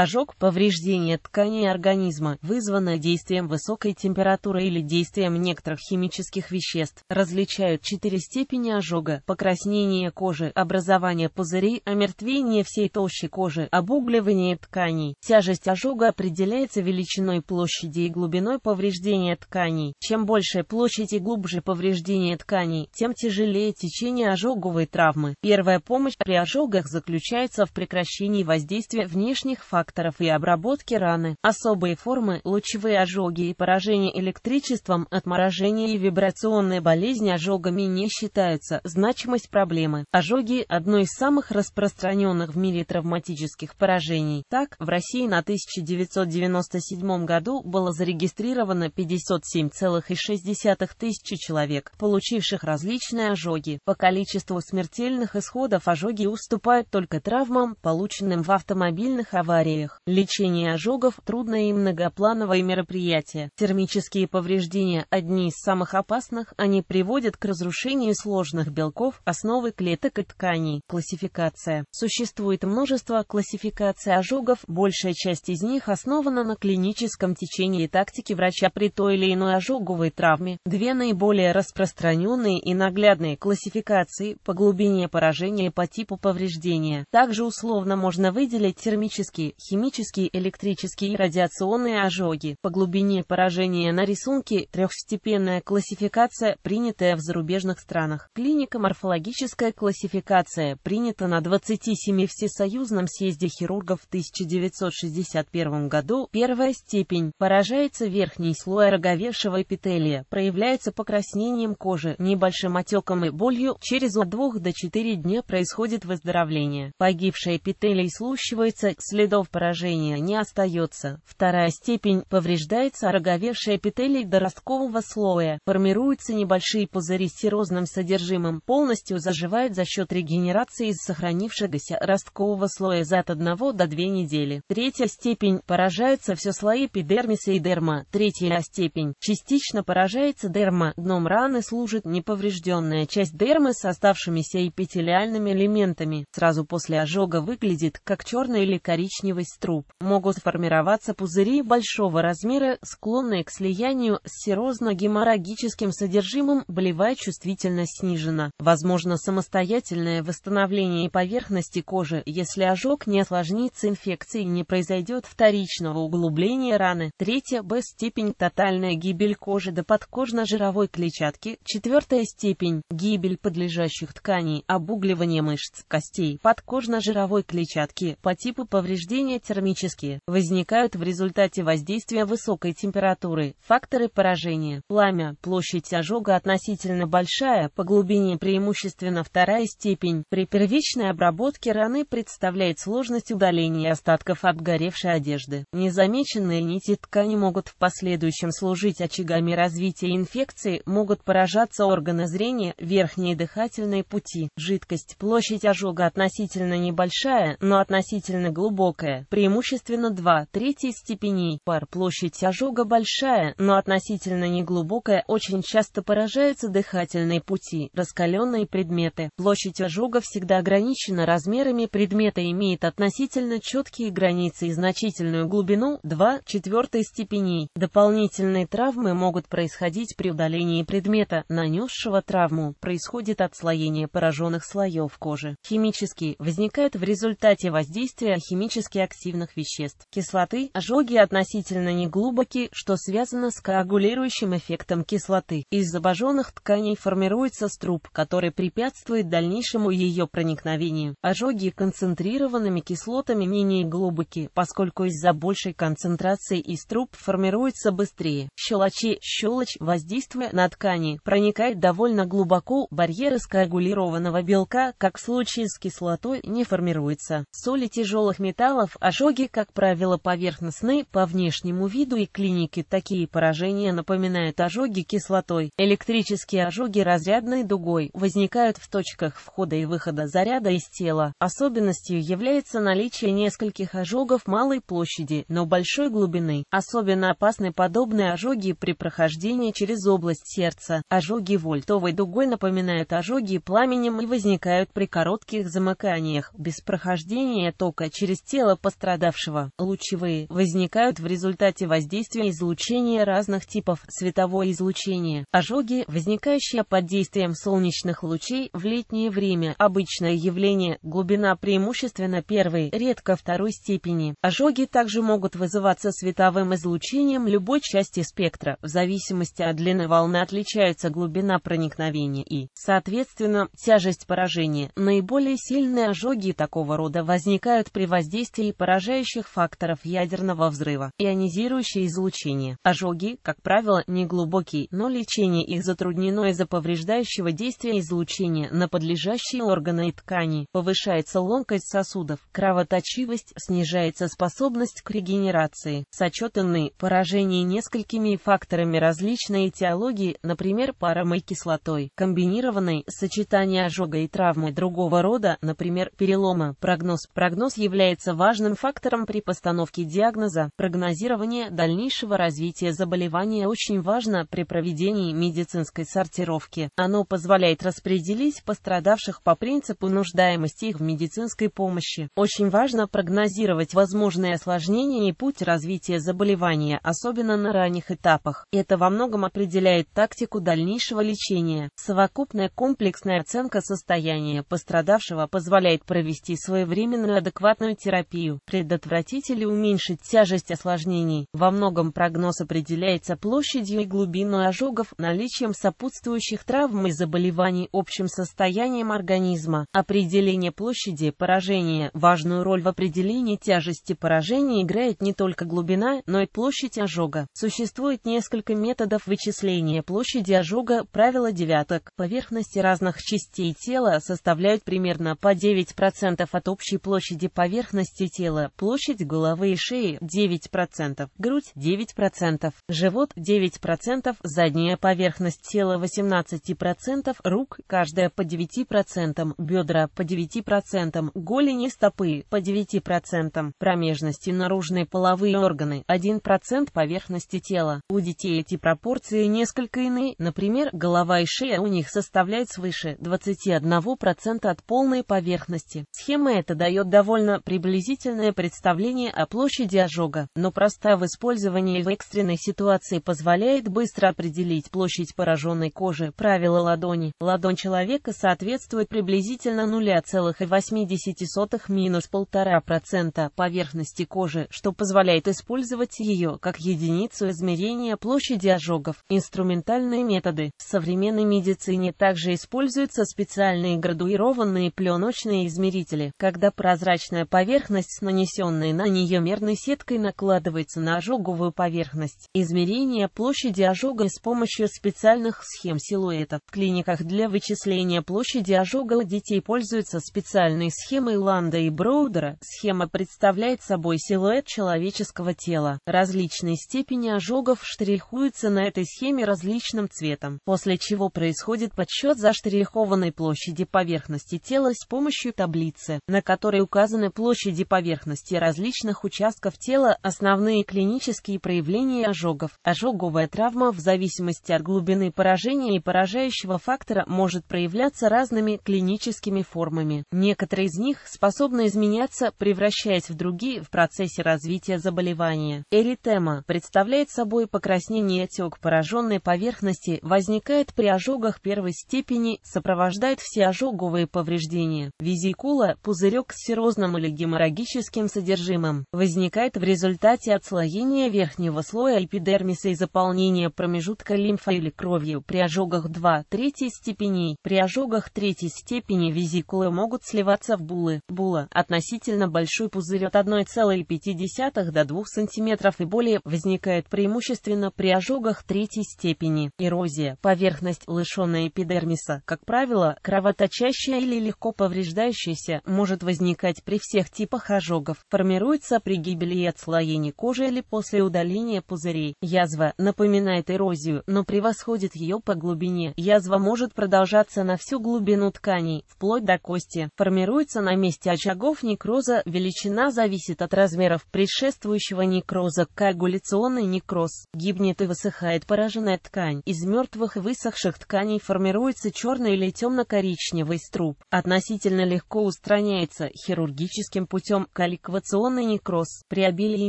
Ожог – повреждение тканей организма, вызванное действием высокой температуры или действием некоторых химических веществ. Различают четыре степени ожога – покраснение кожи, образование пузырей, омертвение всей толщи кожи, обугливание тканей. Тяжесть ожога определяется величиной площади и глубиной повреждения тканей. Чем больше площадь и глубже повреждение тканей, тем тяжелее течение ожоговой травмы. Первая помощь при ожогах заключается в прекращении воздействия внешних факторов факторов и обработки раны, особые формы, лучевые ожоги и поражение электричеством, отморожение и вибрационные болезни ожогами не считаются. Значимость проблемы. Ожоги – одно из самых распространенных в мире травматических поражений. Так, в России на 1997 году было зарегистрировано 57,6 тысячи человек, получивших различные ожоги. По количеству смертельных исходов ожоги уступают только травмам, полученным в автомобильных авариях авариях, лечение ожогов – трудное и многоплановое мероприятие. Термические повреждения – одни из самых опасных, они приводят к разрушению сложных белков, основы клеток и тканей. Классификация. Существует множество классификаций ожогов, большая часть из них основана на клиническом течении и тактике врача при той или иной ожоговой травме. Две наиболее распространенные и наглядные классификации – по глубине поражения и по типу повреждения. Также условно можно выделить термические, химические, электрические и радиационные ожоги. По глубине поражения на рисунке трехстепенная классификация, принятая в зарубежных странах. Клинико-морфологическая классификация принята на 27 Всесоюзном съезде хирургов в 1961 году. Первая степень поражается верхний слой роговевшего эпителия, проявляется покраснением кожи, небольшим отеком и болью, через от 2 до 4 дня происходит выздоровление. Погибшая эпителий слущивается, следов поражения не остается. Вторая степень – повреждается а роговевшая эпителий доросткового слоя, формируются небольшие пузыри с серозным содержимым, полностью заживает за счет регенерации из сохранившегося росткового слоя за от 1 до 2 недели. Третья степень – поражаются все слои эпидермиса и дерма. Третья степень – частично поражается дерма, дном раны служит неповрежденная часть дермы с оставшимися эпителиальными элементами. Сразу после ожога выглядит, как черный или коричневый слизываясь труб, могут формироваться пузыри большого размера, склонные к слиянию с серозно-геморрагическим содержимым, болевая чувствительность снижена. Возможно самостоятельное восстановление поверхности кожи, если ожог не осложнится инфекцией, и не произойдет вторичного углубления раны. Третья Б степень тотальная гибель кожи до подкожно-жировой клетчатки. Четвертая степень гибель подлежащих тканей, обугливание мышц, костей, подкожно-жировой клетчатки по типу повреждений изменения термические, возникают в результате воздействия высокой температуры. Факторы поражения. Пламя, площадь ожога относительно большая, по глубине преимущественно вторая степень. При первичной обработке раны представляет сложность удаления остатков обгоревшей одежды. Незамеченные нити ткани могут в последующем служить очагами развития инфекции, могут поражаться органы зрения, верхние дыхательные пути, жидкость, площадь ожога относительно небольшая, но относительно глубокая, преимущественно 2 третьей степеней пар. Площадь ожога большая, но относительно неглубокая, очень часто поражаются дыхательные пути, раскаленные предметы. Площадь ожога всегда ограничена размерами предмета имеет относительно четкие границы и значительную глубину 2 четвертой степеней. Дополнительные травмы могут происходить при удалении предмета, нанесшего травму. Происходит отслоение пораженных слоев кожи. Химические возникают в результате воздействия химически активных веществ, кислоты, ожоги относительно неглубокие, что связано с коагулирующим эффектом кислоты. Из обожженных тканей формируется струб, который препятствует дальнейшему ее проникновению. Ожоги концентрированными кислотами менее глубоки, поскольку из-за большей концентрации из труб формируется быстрее. Щелочи, щелочь, воздействуя на ткани, проникает довольно глубоко, барьеры скоагулированного белка, как в случае с кислотой, не формируется. Соли тяжелых металлов Ожоги, как правило, поверхностны по внешнему виду и клинике такие поражения напоминают ожоги кислотой. Электрические ожоги разрядной дугой возникают в точках входа и выхода заряда из тела. Особенностью является наличие нескольких ожогов малой площади, но большой глубины. Особенно опасны подобные ожоги при прохождении через область сердца. Ожоги вольтовой дугой напоминают ожоги пламенем и возникают при коротких замыканиях, без прохождения тока через тело по пострадавшего. Лучевые возникают в результате воздействия излучения разных типов светового излучения. Ожоги, возникающие под действием солнечных лучей в летнее время, обычное явление, глубина преимущественно первой, редко второй степени. Ожоги также могут вызываться световым излучением любой части спектра, в зависимости от длины волны отличается глубина проникновения и, соответственно, тяжесть поражения. Наиболее сильные ожоги такого рода возникают при воздействии поражающих факторов ядерного взрыва, ионизирующее излучение. Ожоги, как правило, неглубокие, но лечение их затруднено из-за повреждающего действия излучения на подлежащие органы и ткани. Повышается ломкость сосудов, кровоточивость, снижается способность к регенерации. Сочетанные поражения несколькими факторами различной этиологии, например, паромой кислотой, комбинированной сочетание ожога и травмы другого рода, например, перелома, прогноз. Прогноз является важным важным фактором при постановке диагноза, прогнозирование дальнейшего развития заболевания очень важно при проведении медицинской сортировки. Оно позволяет распределить пострадавших по принципу нуждаемости их в медицинской помощи. Очень важно прогнозировать возможные осложнения и путь развития заболевания, особенно на ранних этапах. Это во многом определяет тактику дальнейшего лечения. Совокупная комплексная оценка состояния пострадавшего позволяет провести своевременную адекватную терапию предотвратить или уменьшить тяжесть осложнений. Во многом прогноз определяется площадью и глубиной ожогов, наличием сопутствующих травм и заболеваний, общим состоянием организма. Определение площади поражения. Важную роль в определении тяжести поражения играет не только глубина, но и площадь ожога. Существует несколько методов вычисления площади ожога, правило девяток. Поверхности разных частей тела составляют примерно по 9% от общей площади поверхности тела тела, площадь головы и шеи 9%, грудь 9%, живот 9%, задняя поверхность тела 18%, рук каждая по 9%, бедра по 9%, голени стопы по 9%, промежности наружные половые органы 1% поверхности тела. У детей эти пропорции несколько иные, например, голова и шея у них составляет свыше 21% от полной поверхности. Схема эта дает довольно приблизительно приблизительное представление о площади ожога, но проста в использовании в экстренной ситуации позволяет быстро определить площадь пораженной кожи. Правило ладони. Ладонь человека соответствует приблизительно 0,8 минус 1,5% поверхности кожи, что позволяет использовать ее как единицу измерения площади ожогов. Инструментальные методы. В современной медицине также используются специальные градуированные пленочные измерители, когда прозрачная поверхность с нанесенной на нее мерной сеткой накладывается на ожоговую поверхность. Измерение площади ожога с помощью специальных схем силуэта. В клиниках для вычисления площади ожога у детей пользуются специальной схемой Ланда и Броудера. Схема представляет собой силуэт человеческого тела. Различные степени ожогов штрихуются на этой схеме различным цветом, после чего происходит подсчет заштрихованной площади поверхности тела с помощью таблицы, на которой указаны площади поверхности поверхности различных участков тела основные клинические проявления ожогов. Ожоговая травма в зависимости от глубины поражения и поражающего фактора может проявляться разными клиническими формами. Некоторые из них способны изменяться, превращаясь в другие в процессе развития заболевания. Эритема представляет собой покраснение и отек пораженной поверхности, возникает при ожогах первой степени, сопровождает все ожоговые повреждения. Визикула – пузырек с серозным или геморрагическим органическим содержимым, возникает в результате отслоения верхнего слоя эпидермиса и заполнения промежутка лимфа или кровью при ожогах 2-3 степени. При ожогах 3 степени визикулы могут сливаться в булы, була, относительно большой пузырь от 1,5 до 2 см и более, возникает преимущественно при ожогах 3 степени. Эрозия, поверхность лишенная эпидермиса, как правило, кровоточащая или легко повреждающаяся, может возникать при всех типах ожогов ожогов, формируется при гибели и отслоении кожи или после удаления пузырей. Язва напоминает эрозию, но превосходит ее по глубине. Язва может продолжаться на всю глубину тканей, вплоть до кости. Формируется на месте очагов некроза, величина зависит от размеров предшествующего некроза, коагуляционный некроз. Гибнет и высыхает пораженная ткань. Из мертвых и высохших тканей формируется черный или темно-коричневый струп. Относительно легко устраняется хирургическим путем, Колликвационный некроз при обилии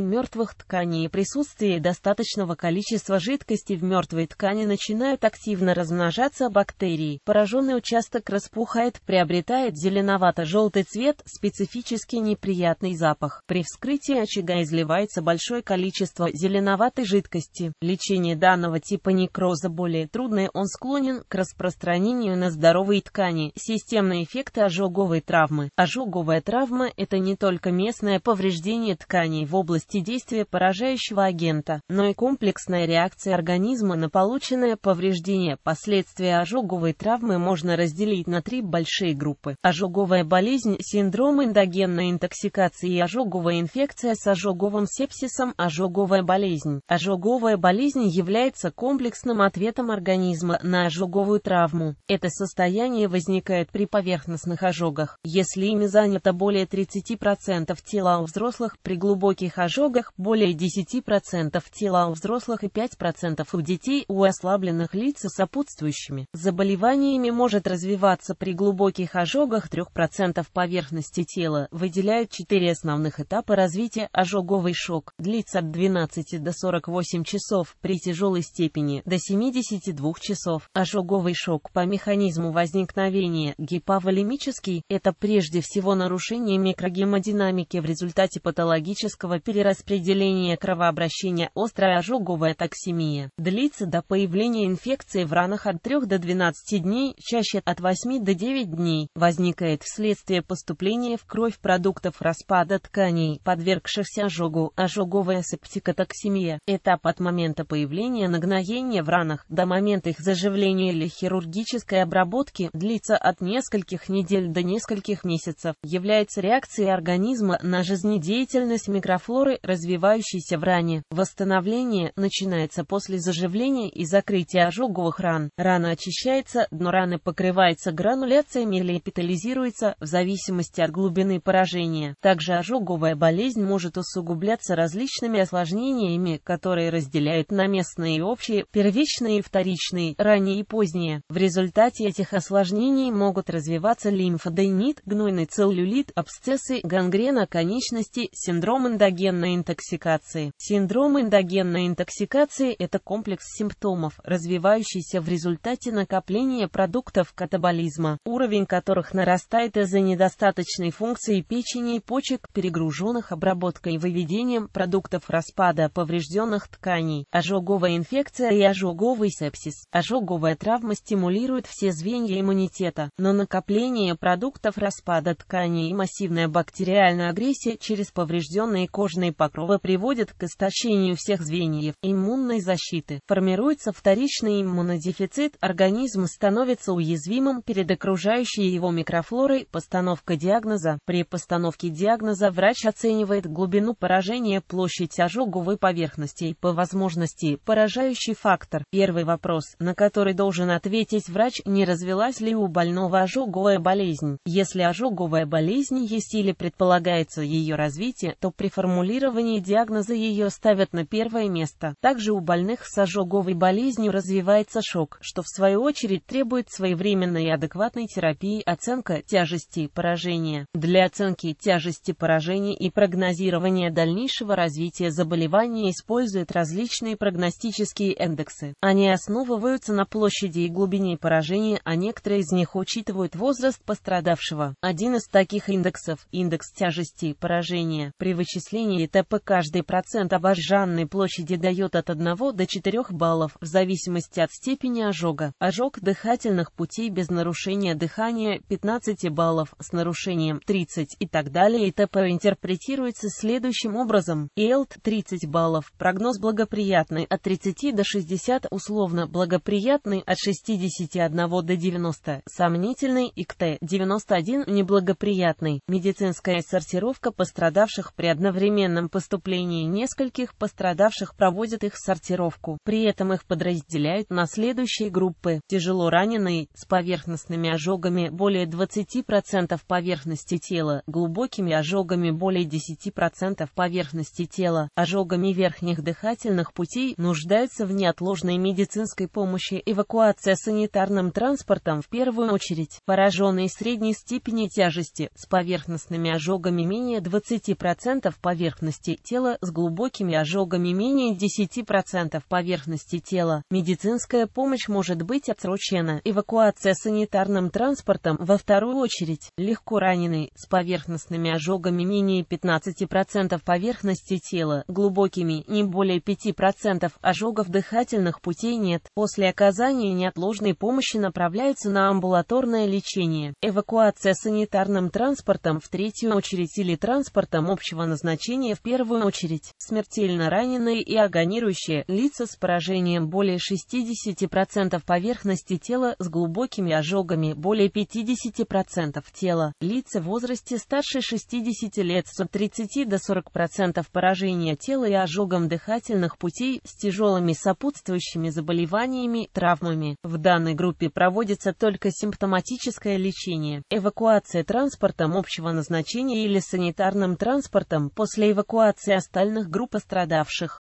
мертвых тканей и присутствии достаточного количества жидкости в мертвой ткани начинают активно размножаться бактерии. Пораженный участок распухает, приобретает зеленовато-желтый цвет, специфически неприятный запах. При вскрытии очага изливается большое количество зеленоватой жидкости. Лечение данного типа некроза более трудное, он склонен к распространению на здоровые ткани. Системные эффекты ожоговой травмы. Ожоговая травма – это не только повсеместное повреждение тканей в области действия поражающего агента, но и комплексная реакция организма на полученное повреждение. Последствия ожоговой травмы можно разделить на три большие группы. Ожоговая болезнь, синдром эндогенной интоксикации и ожоговая инфекция с ожоговым сепсисом, ожоговая болезнь. Ожоговая болезнь является комплексным ответом организма на ожоговую травму. Это состояние возникает при поверхностных ожогах, если ими занято более 30% 10% тела у взрослых, при глубоких ожогах более 10% тела у взрослых и 5% у детей у ослабленных лиц с сопутствующими заболеваниями может развиваться при глубоких ожогах 3% поверхности тела, выделяют 4 основных этапа развития ожоговый шок, длится от 12 до 48 часов, при тяжелой степени до 72 часов. Ожоговый шок по механизму возникновения гиповолемический, это прежде всего нарушение микрогемодинамики динамики в результате патологического перераспределения кровообращения острая ожоговая токсемия. Длится до появления инфекции в ранах от 3 до 12 дней, чаще от 8 до 9 дней. Возникает вследствие поступления в кровь продуктов распада тканей, подвергшихся ожогу, ожоговая септикотоксемия. Этап от момента появления нагноения в ранах до момента их заживления или хирургической обработки длится от нескольких недель до нескольких месяцев. Является реакцией организма микроорганизма на жизнедеятельность микрофлоры, развивающейся в ране. Восстановление начинается после заживления и закрытия ожоговых ран. Рана очищается, дно раны покрывается грануляциями или эпитализируется в зависимости от глубины поражения. Также ожоговая болезнь может усугубляться различными осложнениями, которые разделяют на местные и общие, первичные и вторичные, ранние и поздние. В результате этих осложнений могут развиваться лимфоденит, гнойный целлюлит, абсцессы, гангрена, колена, конечности синдром эндогенной интоксикации. Синдром эндогенной интоксикации – это комплекс симптомов, развивающийся в результате накопления продуктов катаболизма, уровень которых нарастает из-за недостаточной функции печени и почек, перегруженных обработкой и выведением продуктов распада поврежденных тканей, ожоговая инфекция и ожоговый сепсис. Ожоговая травма стимулирует все звенья иммунитета, но накопление продуктов распада тканей и массивная бактериальная Чрезмерная агрессия через поврежденные кожные покровы приводит к истощению всех звеньев иммунной защиты. Формируется вторичный иммунодефицит, организм становится уязвимым перед окружающей его микрофлорой. Постановка диагноза. При постановке диагноза врач оценивает глубину поражения, площадь ожоговой поверхности, по возможности поражающий фактор. Первый вопрос, на который должен ответить врач, не развелась ли у больного ожоговая болезнь. Если ожоговая болезнь есть или предполагается, ускоряется ее развитие, то при формулировании диагноза ее ставят на первое место. Также у больных с ожоговой болезнью развивается шок, что в свою очередь требует своевременной и адекватной терапии оценка тяжести поражения. Для оценки тяжести поражения и прогнозирования дальнейшего развития заболевания используют различные прогностические индексы. Они основываются на площади и глубине поражения, а некоторые из них учитывают возраст пострадавшего. Один из таких индексов – индекс тяжести тяжести и поражения. При вычислении ТП каждый процент обожженной площади дает от 1 до 4 баллов в зависимости от степени ожога. Ожог дыхательных путей без нарушения дыхания 15 баллов с нарушением 30 и так далее. И ТП интерпретируется следующим образом. ИЭЛТ 30 баллов. Прогноз благоприятный от 30 до 60 условно благоприятный от 61 до 90. Сомнительный ИКТ 91 неблагоприятный. Медицинская ассоциация сортировка пострадавших при одновременном поступлении нескольких пострадавших проводят их сортировку. При этом их подразделяют на следующие группы. Тяжело раненые, с поверхностными ожогами более 20% поверхности тела, глубокими ожогами более 10% поверхности тела, ожогами верхних дыхательных путей, нуждаются в неотложной медицинской помощи. Эвакуация санитарным транспортом в первую очередь. Пораженные средней степени тяжести, с поверхностными ожогами, ожогами менее 20% поверхности тела с глубокими ожогами менее 10% поверхности тела. Медицинская помощь может быть отсрочена. Эвакуация санитарным транспортом во вторую очередь. Легко раненый с поверхностными ожогами менее 15% поверхности тела, глубокими не более 5% ожогов дыхательных путей нет. После оказания неотложной помощи направляются на амбулаторное лечение. Эвакуация санитарным транспортом в третью очередь двигателей транспортом общего назначения в первую очередь, смертельно раненые и агонирующие, лица с поражением более 60% поверхности тела с глубокими ожогами более 50% тела, лица в возрасте старше 60 лет с от 30 до 40% поражения тела и ожогом дыхательных путей с тяжелыми сопутствующими заболеваниями, травмами. В данной группе проводится только симптоматическое лечение, эвакуация транспортом общего назначения или доставили санитарным транспортом после эвакуации остальных групп пострадавших.